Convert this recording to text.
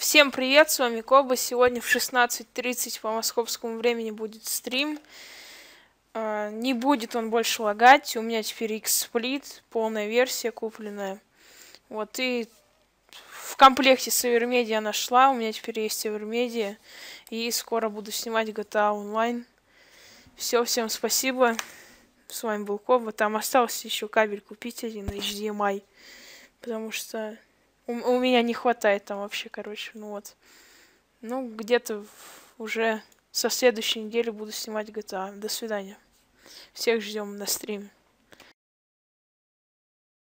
Всем привет, с вами Коба. Сегодня в 16.30 по московскому времени будет стрим. А, не будет он больше лагать. У меня теперь X-Split, полная версия купленная. Вот, и в комплекте с Эвермедиа нашла. У меня теперь есть Эвермедиа. И скоро буду снимать GTA Online. Все, всем спасибо. С вами был Коба. Там остался еще кабель купить один HDMI. Эм потому что у, у меня не хватает там вообще, короче, ну вот. Ну, где-то уже со следующей недели буду снимать GTA. До свидания. Всех ждем на стриме.